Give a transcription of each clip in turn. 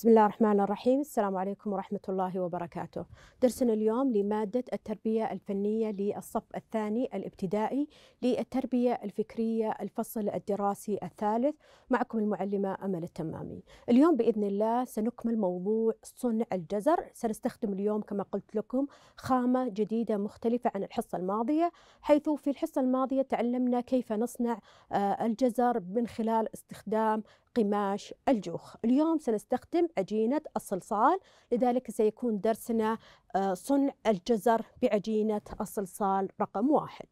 بسم الله الرحمن الرحيم السلام عليكم ورحمة الله وبركاته درسنا اليوم لمادة التربية الفنية للصف الثاني الابتدائي للتربية الفكرية الفصل الدراسي الثالث معكم المعلمة أمل التمامي اليوم بإذن الله سنكمل موضوع صنع الجزر سنستخدم اليوم كما قلت لكم خامة جديدة مختلفة عن الحصة الماضية حيث في الحصة الماضية تعلمنا كيف نصنع آه، الجزر من خلال استخدام قماش الجوخ اليوم سنستخدم عجينة الصلصال لذلك سيكون درسنا آه، صنع الجزر بعجينة الصلصال رقم واحد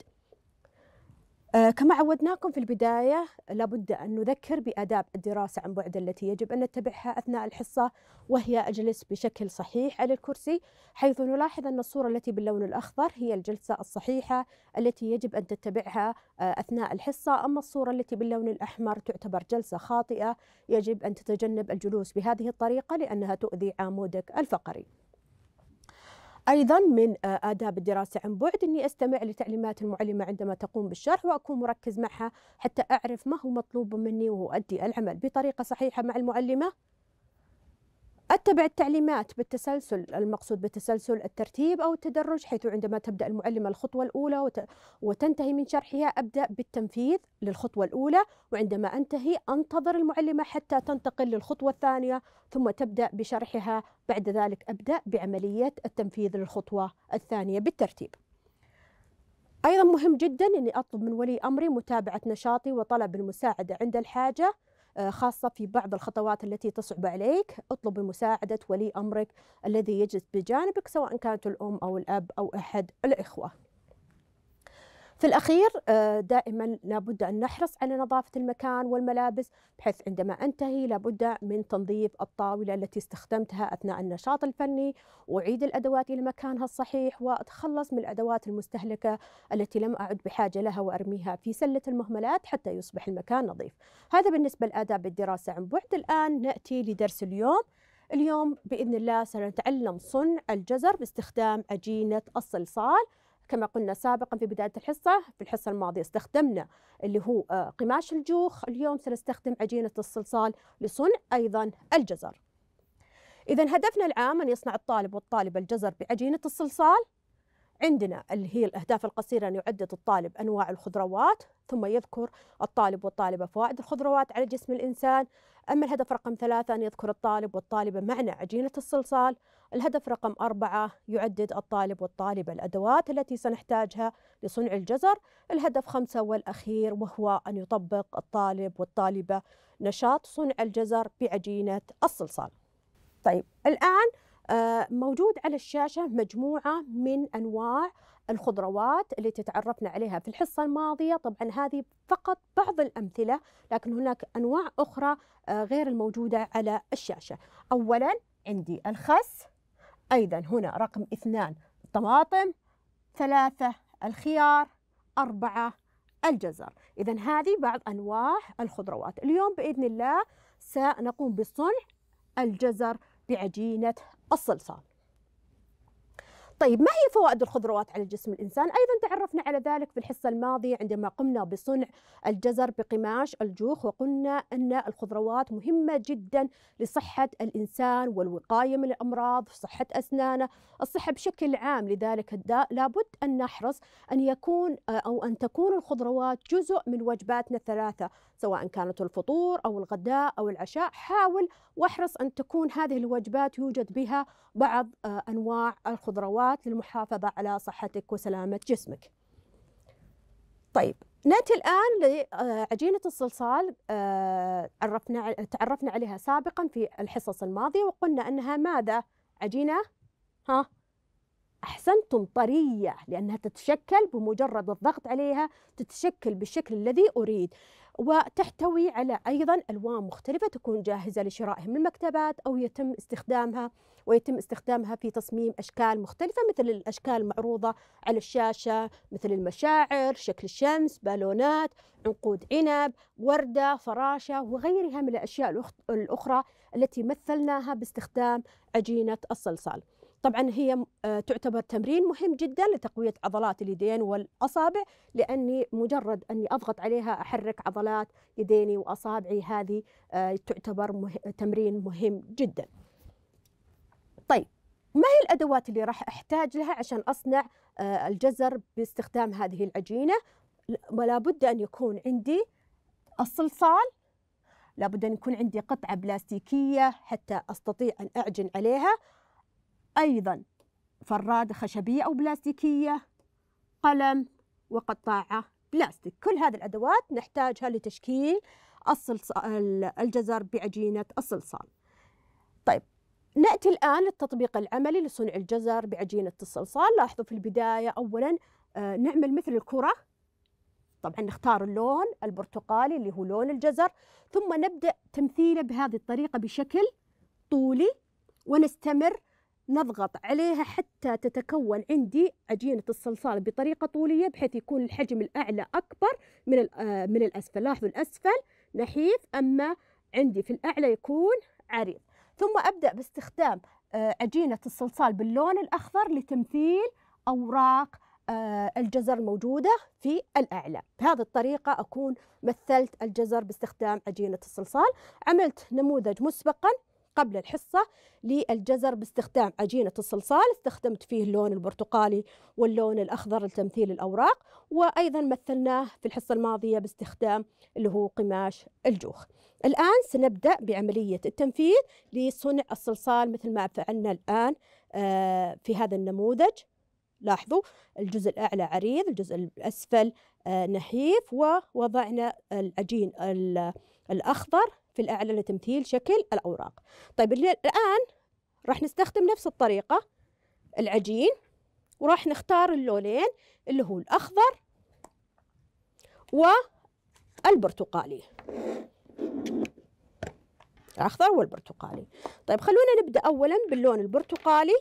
آه، كما عودناكم في البداية لابد أن نذكر بآداب الدراسة عن بعد التي يجب أن نتبعها أثناء الحصة وهي أجلس بشكل صحيح على الكرسي حيث نلاحظ أن الصورة التي باللون الأخضر هي الجلسة الصحيحة التي يجب أن تتبعها آه، أثناء الحصة أما الصورة التي باللون الأحمر تعتبر جلسة خاطئة يجب أن تتجنب الجلوس بهذه الطريقة لأنها تؤذي عمودك الفقري ايضا من آه، اداب الدراسه عن بعد اني استمع لتعليمات المعلمه عندما تقوم بالشرح واكون مركز معها حتى اعرف ما هو مطلوب مني واؤدي العمل بطريقه صحيحه مع المعلمه أتبع التعليمات بالتسلسل المقصود بالتسلسل الترتيب أو التدرج حيث عندما تبدأ المعلمة الخطوة الأولى وتنتهي من شرحها أبدأ بالتنفيذ للخطوة الأولى وعندما أنتهي أنتظر المعلمة حتى تنتقل للخطوة الثانية ثم تبدأ بشرحها بعد ذلك أبدأ بعملية التنفيذ للخطوة الثانية بالترتيب أيضا مهم جدا أني أطلب من ولي أمري متابعة نشاطي وطلب المساعدة عند الحاجة آه، خاصة في بعض الخطوات التي تصعب عليك اطلب مساعدة ولي أمرك الذي يجلس بجانبك سواء كانت الأم أو الأب أو أحد الإخوة في الأخير آه، دائما لابد أن نحرص على نظافة المكان والملابس بحيث عندما أنتهي لابد من تنظيف الطاولة التي استخدمتها أثناء النشاط الفني وعيد الأدوات إلى مكانها الصحيح وأتخلص من الأدوات المستهلكة التي لم أعد بحاجة لها وأرميها في سلة المهملات حتى يصبح المكان نظيف هذا بالنسبة لآداب الدراسة عن بعد الآن نأتي لدرس اليوم اليوم بإذن الله سنتعلم صنع الجزر باستخدام عجينة الصلصال كما قلنا سابقا في بداية الحصة في الحصة الماضية استخدمنا اللي هو آه، قماش الجوخ اليوم سنستخدم عجينة الصلصال لصنع أيضا الجزر إذا هدفنا العام أن يصنع الطالب والطالبة الجزر بعجينة الصلصال عندنا اللي هي الأهداف القصيرة أن يعدد الطالب أنواع الخضروات ثم يذكر الطالب والطالبة فوائد الخضروات على جسم الإنسان أما الهدف رقم ثلاثة أن يذكر الطالب والطالبة معنى عجينة الصلصال الهدف رقم أربعة يعدد الطالب والطالبة الأدوات التي سنحتاجها لصنع الجزر الهدف خمسة والأخير وهو أن يطبق الطالب والطالبة نشاط صنع الجزر بعجينة الصلصال طيب الآن آه، موجود على الشاشة مجموعة من أنواع الخضروات اللي تتعرفنا عليها في الحصة الماضية طبعا هذه فقط بعض الأمثلة لكن هناك أنواع أخرى آه، غير الموجودة على الشاشة أولا عندي الخس أيضا هنا رقم اثنان الطماطم ثلاثة الخيار أربعة الجزر إذا هذه بعض أنواع الخضروات اليوم بإذن الله سنقوم بصنع الجزر بعجينة الصلصال طيب ما هي فوائد الخضروات على جسم الإنسان؟ أيضا تعرفنا على ذلك في الحصة الماضية عندما قمنا بصنع الجزر بقماش الجوخ وقلنا أن الخضروات مهمة جدا لصحة الإنسان والوقاية من الأمراض صحة أسنانه الصحة بشكل عام لذلك لابد أن نحرص أن يكون آه، أو أن تكون الخضروات جزء من وجباتنا الثلاثة سواء كانت الفطور أو الغداء أو العشاء حاول واحرص أن تكون هذه الوجبات يوجد بها بعض آه، أنواع الخضروات الخطوات للمحافظة على صحتك وسلامة جسمك طيب نأتي الآن لعجينة الصلصال آه، عرفنا تعرفنا عليها سابقا في الحصص الماضية وقلنا أنها ماذا عجينة ها أحسنتم طرية لأنها تتشكل بمجرد الضغط عليها تتشكل بالشكل الذي أريد وتحتوي على أيضا ألوان مختلفة تكون جاهزة لشرائها من المكتبات أو يتم استخدامها ويتم استخدامها في تصميم أشكال مختلفة مثل الأشكال المعروضة على الشاشة مثل المشاعر شكل الشمس بالونات عنقود عنب وردة فراشة وغيرها من الأشياء الأخرى التي مثلناها باستخدام عجينة الصلصال طبعا هي آه، تعتبر تمرين مهم جدا لتقويه عضلات اليدين والاصابع لاني مجرد اني اضغط عليها احرك عضلات يديني واصابعي هذه آه، تعتبر تمرين مهم جدا. طيب ما هي الادوات اللي راح احتاج لها عشان اصنع آه، الجزر باستخدام هذه العجينه؟ بد ان يكون عندي الصلصال لابد ان يكون عندي قطعه بلاستيكيه حتى استطيع ان اعجن عليها أيضا فرادة خشبية أو بلاستيكية قلم وقطاعة بلاستيك كل هذه الأدوات نحتاجها لتشكيل الجزر بعجينة الصلصال طيب نأتي الآن للتطبيق العملي لصنع الجزر بعجينة الصلصال لاحظوا في البداية أولا آه، نعمل مثل الكرة طبعا نختار اللون البرتقالي اللي هو لون الجزر ثم نبدأ تمثيله بهذه الطريقة بشكل طولي ونستمر نضغط عليها حتى تتكون عندي عجينة الصلصال بطريقة طولية بحيث يكون الحجم الأعلى أكبر من آه، من الأسفل لاحظوا الأسفل نحيف أما عندي في الأعلى يكون عريض ثم أبدأ باستخدام آه، عجينة الصلصال باللون الأخضر لتمثيل أوراق آه، الجزر الموجودة في الأعلى بهذه الطريقة أكون مثلت الجزر باستخدام عجينة الصلصال عملت نموذج مسبقا قبل الحصة للجزر باستخدام عجينة الصلصال استخدمت فيه اللون البرتقالي واللون الأخضر لتمثيل الأوراق وأيضا مثلناه في الحصة الماضية باستخدام اللي هو قماش الجوخ الآن سنبدأ بعملية التنفيذ لصنع الصلصال مثل ما فعلنا الآن آه، في هذا النموذج لاحظوا الجزء الأعلى عريض الجزء الأسفل آه، نحيف ووضعنا العجين الأخضر في الأعلى لتمثيل شكل الأوراق طيب الآن راح نستخدم نفس الطريقة العجين وراح نختار اللونين اللي هو الأخضر والبرتقالي الأخضر والبرتقالي طيب خلونا نبدأ أولا باللون البرتقالي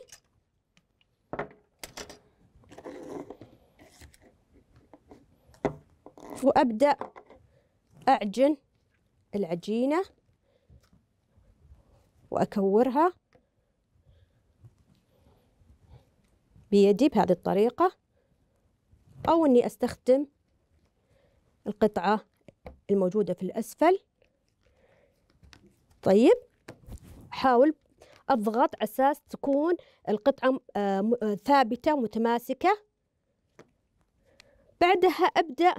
وأبدأ أعجن العجينة وأكورها بيدي بهذه الطريقة أو أني أستخدم القطعة الموجودة في الأسفل طيب حاول أضغط أساس تكون القطعة آه، آه، ثابتة متماسكة بعدها أبدأ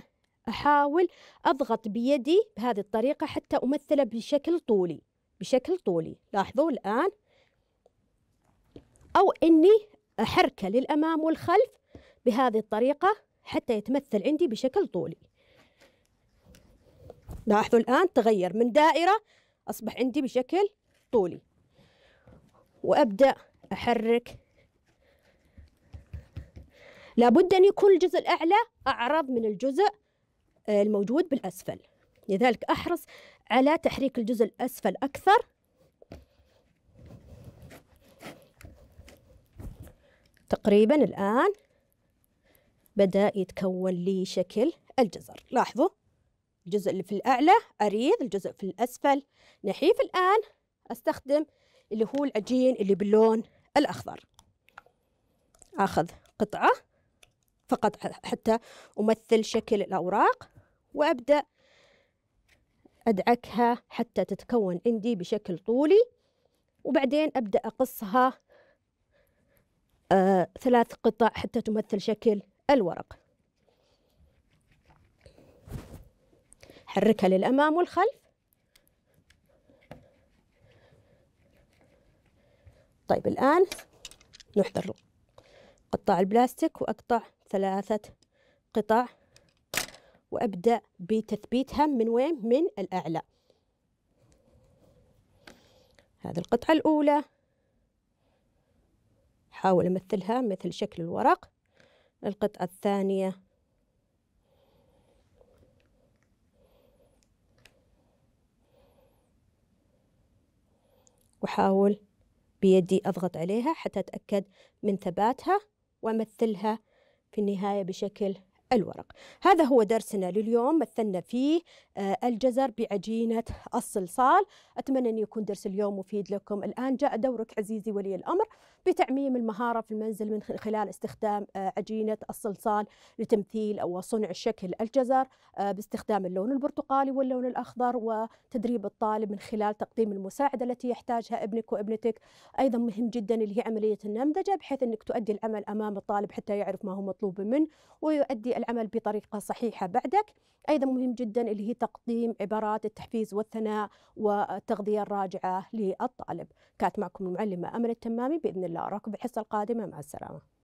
أحاول أضغط بيدي بهذه الطريقة حتى أمثله بشكل طولي بشكل طولي لاحظوا الآن أو أني أحركه للأمام والخلف بهذه الطريقة حتى يتمثل عندي بشكل طولي لاحظوا الآن تغير من دائرة أصبح عندي بشكل طولي وأبدأ أحرك لابد أن يكون الجزء الأعلى أعرض من الجزء الموجود بالأسفل لذلك أحرص على تحريك الجزء الأسفل أكثر تقريبا الآن بدأ يتكون لي شكل الجزر لاحظوا الجزء اللي في الأعلى أريض الجزء في الأسفل نحيف الآن أستخدم اللي هو العجين اللي باللون الأخضر أخذ قطعة فقط حتى أمثل شكل الأوراق وأبدأ أدعكها حتى تتكون عندي بشكل طولي وبعدين أبدأ أقصها آه ثلاث قطع حتى تمثل شكل الورق حركها للأمام والخلف طيب الآن نحضر قطع البلاستيك وأقطع ثلاثة قطع وأبدأ بتثبيتها من وين؟ من الأعلى هذه القطعة الأولى حاول أمثلها مثل شكل الورق القطعة الثانية وحاول بيدي أضغط عليها حتى أتأكد من ثباتها وأمثلها في النهاية بشكل الورق هذا هو درسنا لليوم مثلنا فيه آه، الجزر بعجينة الصلصال أتمنى أن يكون درس اليوم مفيد لكم الآن جاء دورك عزيزي ولي الأمر بتعميم المهارة في المنزل من خلال استخدام آه، عجينة الصلصال لتمثيل أو صنع شكل الجزر آه، باستخدام اللون البرتقالي واللون الأخضر وتدريب الطالب من خلال تقديم المساعدة التي يحتاجها ابنك وابنتك أيضا مهم جدا اللي هي عملية النمذجة بحيث أنك تؤدي العمل أمام الطالب حتى يعرف ما هو مطلوب منه ويؤدي العمل بطريقة صحيحة بعدك أيضا مهم جدا اللي هي تقديم عبارات التحفيز والثناء والتغذية الراجعة للطالب كانت معكم المعلمة أمل التمامي بإذن الله أراكم الحصة القادمة مع السلامة